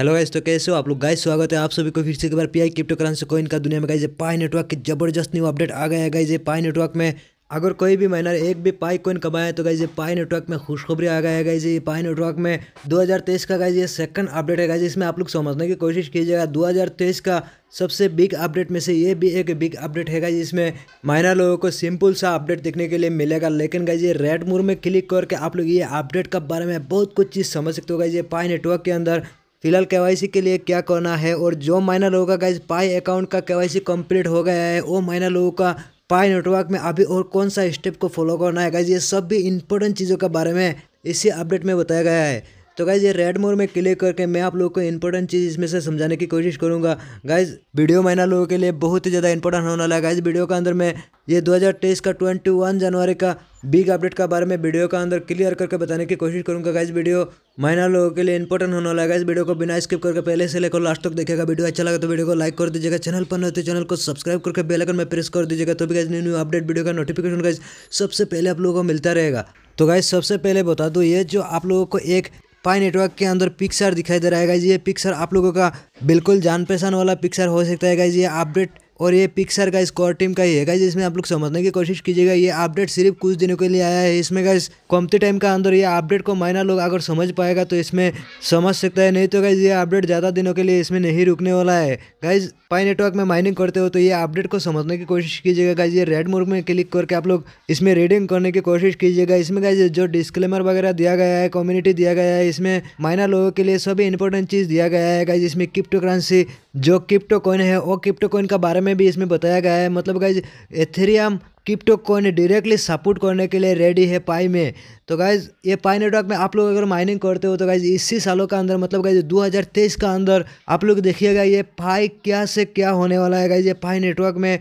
hello guys तो कैसे हो आप लोग गाइस स्वागत है आप सभी को फिर से एक बार पीआई क्रिप्टो करेंसी कोइन का दुनिया में गाइस पाई नेटवर्क की जबरदस्त न्यू अपडेट आ गया है गाइस ये पाई नेटवर्क में अगर कोई भी माइनर एक भी पाई कोइन कमाया तो गाइस ये पाई नेटवर्क में खुशखबरी आ गया है गाइस ये पाई नेटवर्क में तेईस का गाइज ये सेकंड अपडेट है गाइज इसमें आप लोग समझने की कोशिश कीजिएगा तेईस का सबसे बिग अपडेट में से ये भी एक बिग अपडेट है गाइज इसमें माइनर लोगों को सिंपल सा अपडेट देखने के लिए मिलेगा लेकिन गाइज ये रेड मूर में क्लिक करके आप लोग ये अपडेट के बारे में बहुत कुछ चीज़ समझ सकते हो गाइज ये पाई नेटवर्क के अंदर फिलहाल के के लिए क्या करना है और जो माइनर लोगों का गाइज पाई अकाउंट का के कंप्लीट हो गया है वो माइनर लोगों का पाई नेटवर्क में अभी और कौन सा स्टेप को फॉलो करना है गाइज ये सब भी इंपॉर्टेंट चीज़ों के बारे में इसी अपडेट में बताया गया है तो गाइज ये रेड मोर में क्लिक करके मैं आप लोगों को इंपॉर्टेंट चीज़ इसमें से समझाने की कोशिश करूँगा गाइज वीडियो माइनर लोगों के लिए बहुत ही ज़्यादा इंपॉर्टेंट होने वाला है गाइज वीडियो के अंदर में ये 2023 का 21 जनवरी का बिग अपडेट का बारे में वीडियो का अंदर क्लियर करके बताने की कोशिश करूंगा गाइज वीडियो माइनर लोगों के लिए इंपॉर्टेंट होने वाला है इस वीडियो को बिना स्किप करके पहले से लेकर लास्ट तक देखेगा वीडियो अच्छा लगा तो वीडियो को लाइक कर दीजिएगा चैनल पर नहीं तो चैनल को सब्सक्राइब करके बेल आइकन में प्रेस कर दीजिएगा तो भी guys new new update video का नोटिफिकेशन गाइज सबसे पहले आप लोगों को मिलता रहेगा तो गाइज सबसे पहले बता दो ये जो आप लोगों को एक पाई नेटवर्क के अंदर पिक्सर दिखाई दे रहा है गाइज ये पिक्सर आप लोगों का बिल्कुल जान पहचान वाला पिक्सर हो सकता है गाइज ये अपडेट और ये पिक्सर का स्कोर टीम का ही है गाइज इसमें आप लोग समझने की कोशिश कीजिएगा ये अपडेट सिर्फ कुछ दिनों के लिए आया है इसमें गाइज कमते टाइम का अंदर ये अपडेट को मायना लोग अगर समझ पाएगा तो इसमें समझ सकता है नहीं तो गाइज ये अपडेट ज़्यादा दिनों के लिए इसमें नहीं रुकने वाला है गाइज पाई नेटवर्क में माइनिंग करते हो तो ये अपडेट को समझने की कोशिश कीजिएगा गाइज ये रेड मोड में क्लिक करके आप लोग इसमें रीडिंग करने की कोशिश कीजिएगा इसमें गाइज जो डिस्क्लेमर वगैरह दिया गया है कम्युनिटी दिया गया है इसमें माइनर लोगों के लिए सभी इंपॉर्टेंट चीज़ दिया गया है गाइज इसमें क्रिप्टो करेंसी जो क्रिप्टो कॉइन है वो क्रिप्टो कॉइन का बारे में में भी इसमें बताया गया है मतलब guys Ethereum crypto coin directly support करने के लिए रेडी है पाई में तो गाइज ये पाई नेटवर्क में आप लोग अगर माइनिंग करते हो तो गाइज इसी सालों का अंदर मतलब गाइज 2023 का अंदर आप लोग देखिएगा ये पाई क्या से क्या होने वाला है गाइज ये पाई नेटवर्क में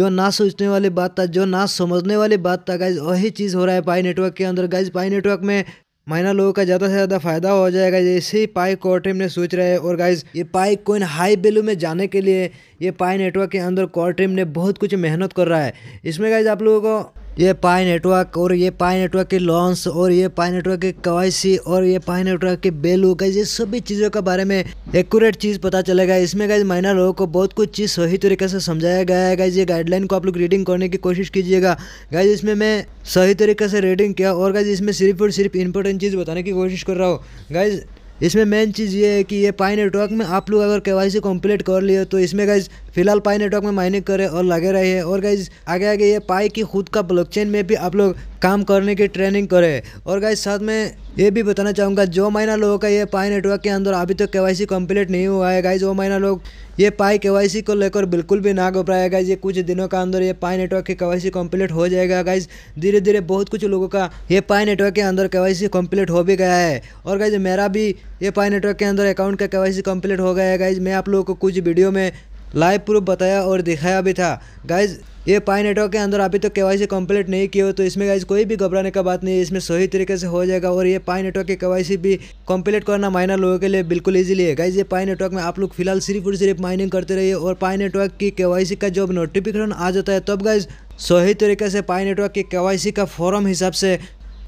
जो ना सोचने वाली बात था जो ना समझने वाली बात था गाइज वही चीज़ हो रहा है पाई नेटवर्क के अंदर गाइज पाई नेटवर्क में माइनर लोगों का ज़्यादा से ज़्यादा फायदा हो जाएगा जैसे ही पाई कॉर्ट्रीम ने सोच रहे हैं और गाइज ये पाई कोइन हाई वैल्यू में जाने के लिए ये पाई नेटवर्क के अंदर कॉर्ट्रीम ने बहुत कुछ मेहनत कर रहा है इसमें गाइज आप लोगों को ये पाई नेटवर्क और ये पाई नेटवर्क के लॉन्स और ये पाई नेटवर्क की कवासी और ये पाई नेटवर्क की बेलू गाइज ये सभी चीज़ों के बारे में एक्यूरेट चीज़ पता चलेगा इसमें गाइज माइनर लोगों को बहुत कुछ चीज़ सही तरीके से समझाया गया है गाइज ये गाइडलाइन को आप लोग रीडिंग करने की कोशिश कीजिएगा गाइज इसमें मैं सही तरीके से रीडिंग किया और गाइज इसमें सिर्फ और सिर्फ इंपॉर्टेंट चीज़ बताने की कोशिश कर रहा हूँ गाइज इसमें मेन चीज़ ये है कि ये पाई नेटवर्क में आप लोग अगर के सी कंप्लीट कर लिए तो इसमें गाइज फिलहाल पाई नेटवर्क में माइनिंग करे और लगे है और गाइज आगे आगे ये पाई की खुद का ब्लॉकचेन में भी आप लोग काम करने की ट्रेनिंग करें और गाइज साथ में ये भी बताना चाहूँगा जो माइना लोगों का ये पाई नेटवर्क के अंदर अभी तक तो के वाई नहीं हुआ है गाइज वो माइना लोग ये पाई के को लेकर बिल्कुल भी ना है गाइज ये कुछ दिनों का अंदर ये पाई नेटवर्क की के कम्प्लीट हो जाएगा गाइज धीरे धीरे बहुत कुछ लोगों का ये पाई नेटवर्क के अंदर के कम्प्लीट हो भी गया है और गाइज मेरा भी ये पाई नेटवर्क के अंदर अकाउंट का के कम्प्लीट हो गया है गाइज मैं आप लोगों को कुछ वीडियो में लाइव प्रूफ बताया और दिखाया भी था गाइज ये पाई नेटवर्क के अंदर अभी तो केवाईसी कंप्लीट नहीं किए हो तो इसमें गाइज कोई भी घबराने का बात नहीं है इसमें सही तरीके से हो जाएगा और ये पाई नेटवर्क के केवाईसी भी कंप्लीट करना माइनर लोगों के लिए बिल्कुल ईजिली है गाइज ये पाई नेटवर्क में आप लोग फिलहाल सिर्फ और सिर्फ माइनिंग करते रहिए और पाई नेटवर्क की केवाईसी का जब नोटिफिकेशन आ जाता है तब गाइज सही तरीके से पाई नेटवर्क के केवाईसी का फॉर्म हिसाब से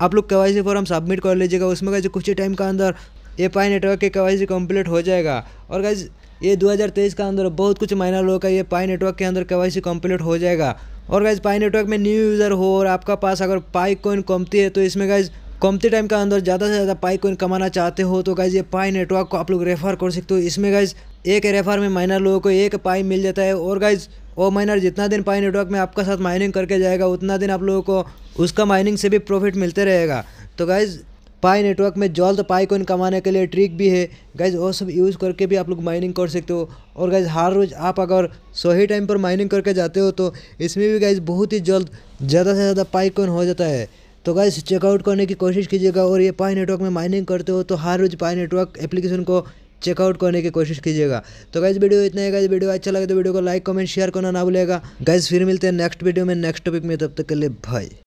आप लोग केवाईसी फॉर्म सबमिट कर लीजिएगा उसमें गाइज कुछ ही टाइम का अंदर ये पाई नेटवर्क के केवाईसी कंप्लीट हो जाएगा और गाइज ये 2023 का अंदर बहुत कुछ माइनर लोग का ये पाई नेटवर्क के अंदर के कंप्लीट हो जाएगा और गाइज पाई नेटवर्क में न्यू यूज़र हो और आपका पास अगर पाई कोइन कमती है तो इसमें गाइज कमती टाइम के अंदर ज़्यादा से ज़्यादा पाई कोइन कमाना चाहते हो तो गाइज ये पाई नेटवर्क को आप लोग रेफर कर सकते हो इसमें गाइज एक रेफर में माइनर लोगों को एक पाई मिल जाता है और गाइज वो माइनर जितना दिन पाई नेटवर्क में आपका साथ माइनिंग करके जाएगा उतना दिन आप लोगों को उसका माइनिंग से भी प्रॉफिट मिलते रहेगा तो गाइज़ पाई नेटवर्क में जल्द पाई कोइन कमाने के लिए ट्रिक भी है गाइज वो सब यूज़ करके भी आप लोग माइनिंग कर सकते हो और गाइज हर रोज़ आप अगर सही टाइम पर माइनिंग करके जाते हो तो इसमें भी गाइज बहुत ही जल्द ज़्यादा से ज़्यादा पाई कोइन हो जाता है तो गाइज चेकआउट करने की कोशिश कीजिएगा और ये पाई नेटवर्क में माइनिंग करते हो तो हर रोज़ पाई नेटवर्क एप्लीकेशन को चेकआउट करने की कोशिश कीजिएगा तो गाइज वीडियो इतना है गाइज वीडियो अच्छा लगे तो वीडियो को लाइक कमेंट शेयर करना ना भूलेगा गाइज फिर मिलते हैं नेक्स्ट वीडियो में नेक्स्ट टॉपिक में तब तक के लिए भाई